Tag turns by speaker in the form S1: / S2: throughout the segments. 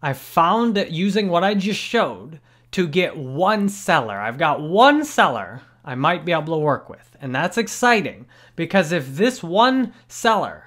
S1: I found that using what I just showed to get one seller, I've got one seller I might be able to work with. And that's exciting because if this one seller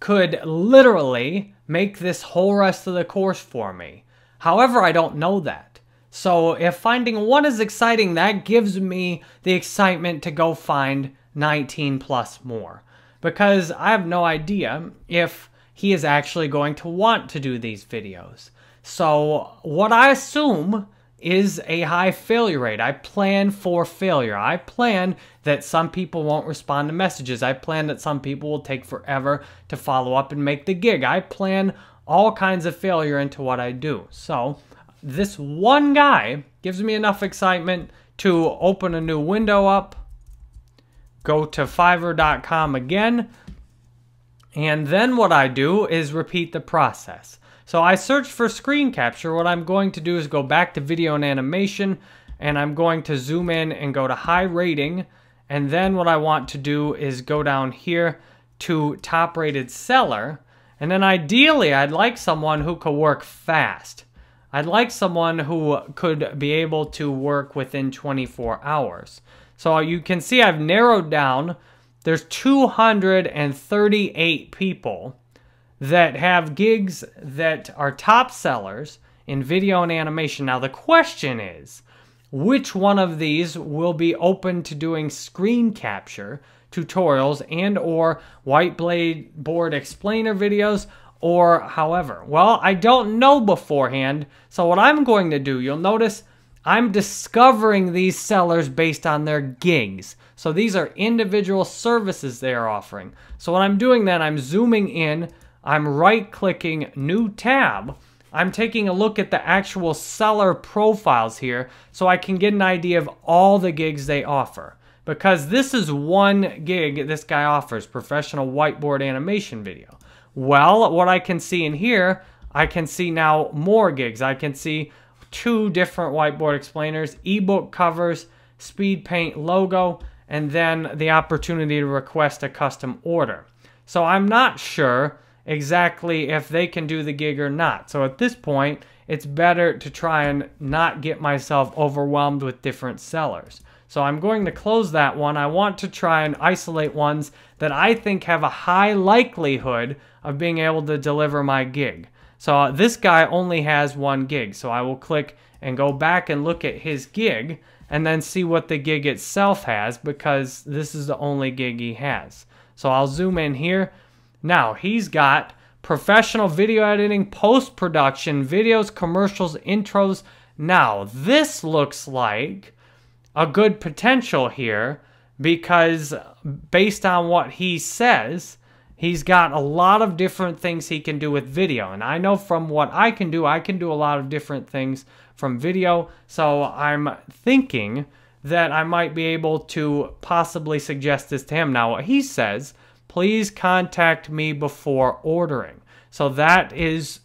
S1: could literally make this whole rest of the course for me, however, I don't know that. So if finding one is exciting, that gives me the excitement to go find 19 plus more because I have no idea if he is actually going to want to do these videos. So what I assume is a high failure rate. I plan for failure. I plan that some people won't respond to messages. I plan that some people will take forever to follow up and make the gig. I plan all kinds of failure into what I do. So this one guy gives me enough excitement to open a new window up, go to fiverr.com again, and then what I do is repeat the process. So I searched for screen capture. What I'm going to do is go back to video and animation and I'm going to zoom in and go to high rating. And then what I want to do is go down here to top rated seller. And then ideally, I'd like someone who could work fast. I'd like someone who could be able to work within 24 hours. So you can see I've narrowed down. There's 238 people that have gigs that are top sellers in video and animation. Now, the question is which one of these will be open to doing screen capture tutorials and or whiteboard explainer videos or however. Well, I don't know beforehand, so what I'm going to do, you'll notice I'm discovering these sellers based on their gigs. So these are individual services they are offering. So what I'm doing then, I'm zooming in I'm right clicking new tab. I'm taking a look at the actual seller profiles here so I can get an idea of all the gigs they offer. Because this is one gig this guy offers, professional whiteboard animation video. Well, what I can see in here, I can see now more gigs. I can see two different whiteboard explainers, ebook covers, speed paint logo, and then the opportunity to request a custom order. So I'm not sure exactly if they can do the gig or not. So at this point, it's better to try and not get myself overwhelmed with different sellers. So I'm going to close that one. I want to try and isolate ones that I think have a high likelihood of being able to deliver my gig. So uh, this guy only has one gig. So I will click and go back and look at his gig and then see what the gig itself has because this is the only gig he has. So I'll zoom in here. Now, he's got professional video editing, post production, videos, commercials, intros. Now, this looks like a good potential here because based on what he says, he's got a lot of different things he can do with video. And I know from what I can do, I can do a lot of different things from video. So I'm thinking that I might be able to possibly suggest this to him. Now, what he says please contact me before ordering. So that is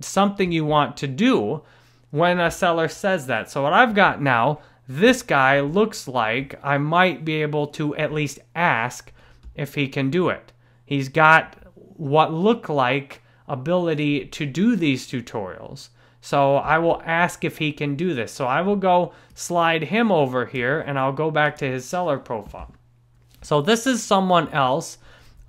S1: something you want to do when a seller says that. So what I've got now, this guy looks like I might be able to at least ask if he can do it. He's got what look like ability to do these tutorials. So I will ask if he can do this. So I will go slide him over here and I'll go back to his seller profile. So this is someone else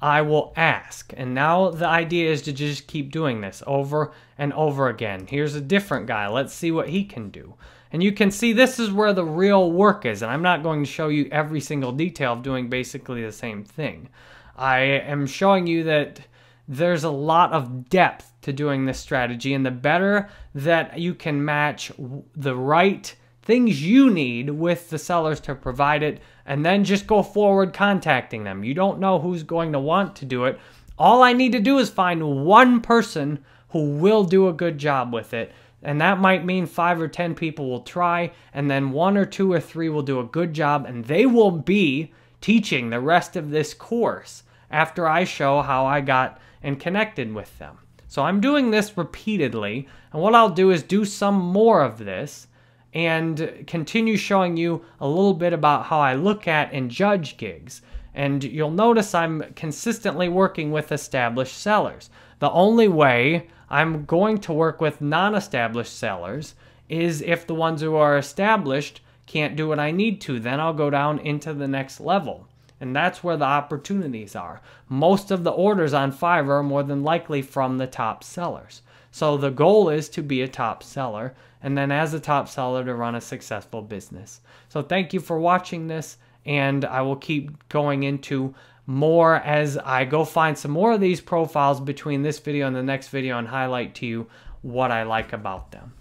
S1: I will ask. And now the idea is to just keep doing this over and over again. Here's a different guy. Let's see what he can do. And you can see this is where the real work is. And I'm not going to show you every single detail of doing basically the same thing. I am showing you that there's a lot of depth to doing this strategy. And the better that you can match the right things you need with the sellers to provide it, and then just go forward contacting them. You don't know who's going to want to do it. All I need to do is find one person who will do a good job with it. And that might mean five or 10 people will try, and then one or two or three will do a good job, and they will be teaching the rest of this course after I show how I got and connected with them. So I'm doing this repeatedly, and what I'll do is do some more of this and continue showing you a little bit about how I look at and judge gigs. And you'll notice I'm consistently working with established sellers. The only way I'm going to work with non established sellers is if the ones who are established can't do what I need to, then I'll go down into the next level. And that's where the opportunities are. Most of the orders on Fiverr are more than likely from the top sellers. So the goal is to be a top seller and then as a top seller to run a successful business. So thank you for watching this and I will keep going into more as I go find some more of these profiles between this video and the next video and highlight to you what I like about them.